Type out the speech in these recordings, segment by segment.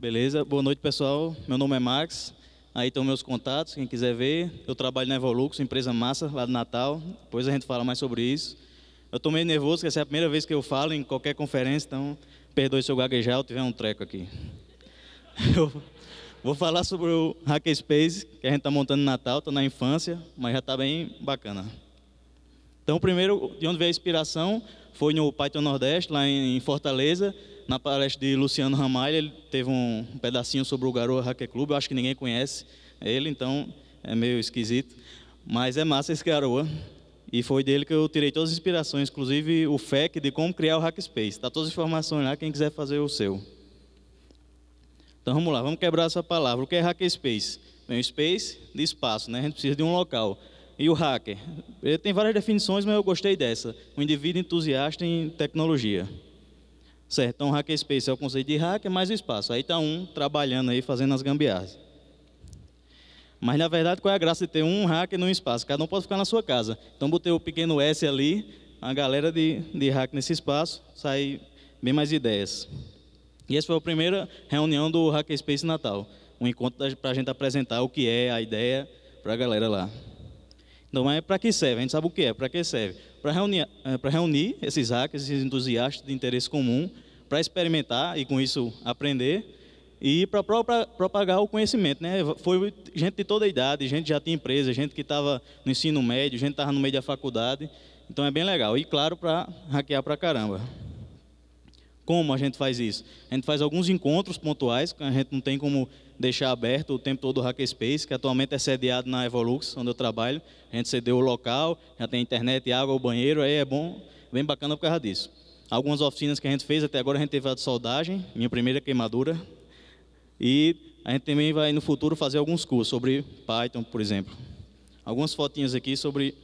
Beleza, boa noite pessoal. Meu nome é Max. Aí estão meus contatos, quem quiser ver. Eu trabalho na Evolux, empresa massa lá de Natal. Depois a gente fala mais sobre isso. Eu estou meio nervoso, porque essa é a primeira vez que eu falo em qualquer conferência, então perdoe se eu gaguejar, ou tiver um treco aqui. Eu vou falar sobre o Hackerspace, que a gente está montando no Natal, está na infância, mas já está bem bacana. Então, primeiro, de onde veio a inspiração? foi no Python Nordeste, lá em Fortaleza, na palestra de Luciano Ramalho. Ele teve um pedacinho sobre o Garoa Hacker Club, eu acho que ninguém conhece ele, então é meio esquisito. Mas é massa esse Garoa. E foi dele que eu tirei todas as inspirações, inclusive o FAQ de como criar o Hackspace. Está todas as informações lá, quem quiser fazer o seu. Então vamos lá, vamos quebrar essa palavra. O que é Hackspace? Bem, um space de espaço, né? A gente precisa de um local. E o hacker? Ele tem várias definições, mas eu gostei dessa. Um indivíduo entusiasta em tecnologia. Certo, então hackerspace é o conceito de hacker mais o espaço. Aí está um trabalhando aí, fazendo as gambiarras. Mas, na verdade, qual é a graça de ter um hacker num espaço? Cada um pode ficar na sua casa. Então, botei o pequeno S ali, a galera de, de hack nesse espaço, sai bem mais ideias. E essa foi a primeira reunião do Hackerspace Natal. Um encontro para a gente apresentar o que é a ideia para a galera lá. Então é para que serve, a gente sabe o que é, para que serve. Para reunir, eh, para reunir esses hackers, esses entusiastas de interesse comum, para experimentar e com isso aprender, e para propagar o conhecimento. Né? Foi gente de toda a idade, gente já tinha empresa, gente que estava no ensino médio, gente que estava no meio da faculdade. Então é bem legal. E claro, para hackear para caramba. Como a gente faz isso? A gente faz alguns encontros pontuais, que a gente não tem como deixar aberto o tempo todo o Hackerspace, que atualmente é sediado na Evolux, onde eu trabalho. A gente cedeu o local, já tem internet, água, o banheiro, aí é bom, bem bacana por causa disso. Algumas oficinas que a gente fez, até agora a gente teve a de soldagem, minha primeira queimadura. E a gente também vai, no futuro, fazer alguns cursos sobre Python, por exemplo. Algumas fotinhas aqui sobre,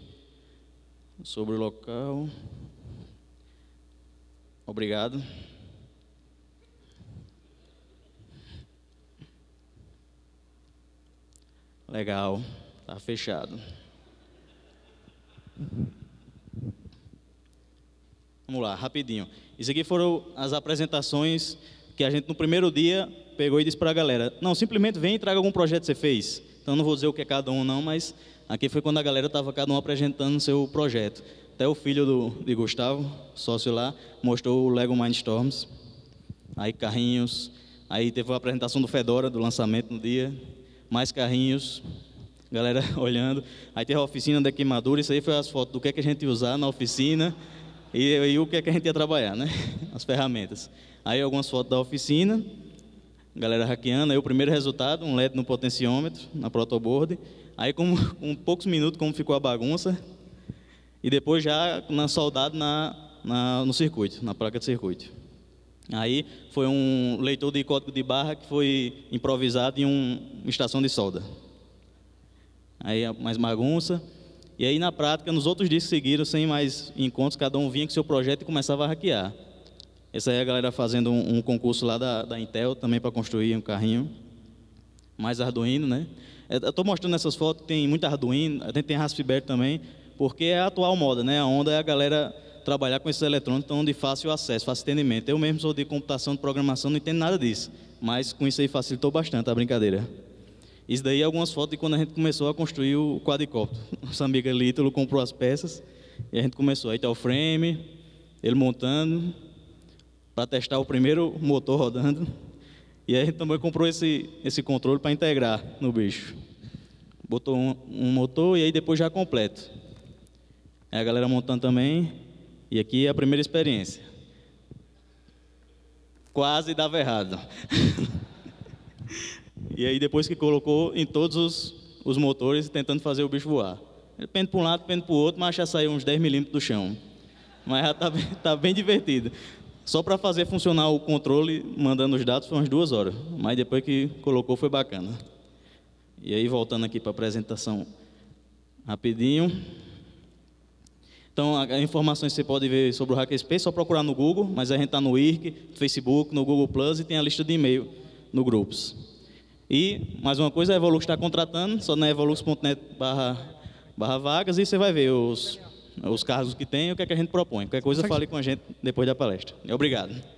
sobre o local. Obrigado. Legal. Tá fechado. Vamos lá, rapidinho. Isso aqui foram as apresentações que a gente no primeiro dia pegou e disse para a galera: não, simplesmente vem e traga algum projeto que você fez. Então não vou dizer o que é cada um, não, mas aqui foi quando a galera estava cada um apresentando seu projeto. Até o filho do, de Gustavo, sócio lá, mostrou o Lego Mindstorms. Aí carrinhos. Aí teve a apresentação do Fedora, do lançamento no dia mais carrinhos, galera olhando. Aí teve a oficina da queimadura, isso aí foi as fotos do que, é que a gente ia usar na oficina e, e o que, é que a gente ia trabalhar, né? As ferramentas. Aí algumas fotos da oficina, galera hackeando, aí o primeiro resultado, um LED no potenciômetro, na protoboard. Aí com, um poucos minutos, como ficou a bagunça, e depois já na soldado na, na, no circuito, na placa de circuito. Aí foi um leitor de código de barra que foi improvisado em um, uma estação de solda. Aí mais bagunça. E aí na prática, nos outros dias que seguiram, sem mais encontros, cada um vinha com seu projeto e começava a hackear. Essa aí é a galera fazendo um, um concurso lá da, da Intel também para construir um carrinho. Mais Arduino, né? É, eu estou mostrando essas fotos, tem muita Arduino, tem Raspberry também, porque é a atual moda, né? A onda é a galera trabalhar com esses eletrônicos estão de fácil acesso, fácil entendimento. Eu mesmo sou de computação, de programação, não entendo nada disso. Mas com isso aí facilitou bastante a brincadeira. Isso daí é algumas fotos de quando a gente começou a construir o quadricóptero. Nossa amiga Lítulo comprou as peças e a gente começou. Aí está o frame, ele montando, para testar o primeiro motor rodando. E aí a gente também comprou esse, esse controle para integrar no bicho. Botou um, um motor e aí depois já completo. Aí a galera montando também. E aqui é a primeira experiência. Quase dava errado. e aí depois que colocou em todos os, os motores tentando fazer o bicho voar. Ele pende para um lado, pende para o outro, mas já saiu uns 10 milímetros do chão. Mas já está tá bem divertido. Só para fazer funcionar o controle, mandando os dados, foi umas duas horas. Mas depois que colocou, foi bacana. E aí, voltando aqui para a apresentação rapidinho. Então, informações que você pode ver sobre o Hackerspace, é só procurar no Google, mas a gente está no IRC, no Facebook, no Google Plus e tem a lista de e-mail no Grupos. E, mais uma coisa, a Evolux está contratando, só na evolux.net barra, vagas, e você vai ver os, os cargos que tem e o que, é que a gente propõe. Qualquer coisa, fale com a gente depois da palestra. Obrigado.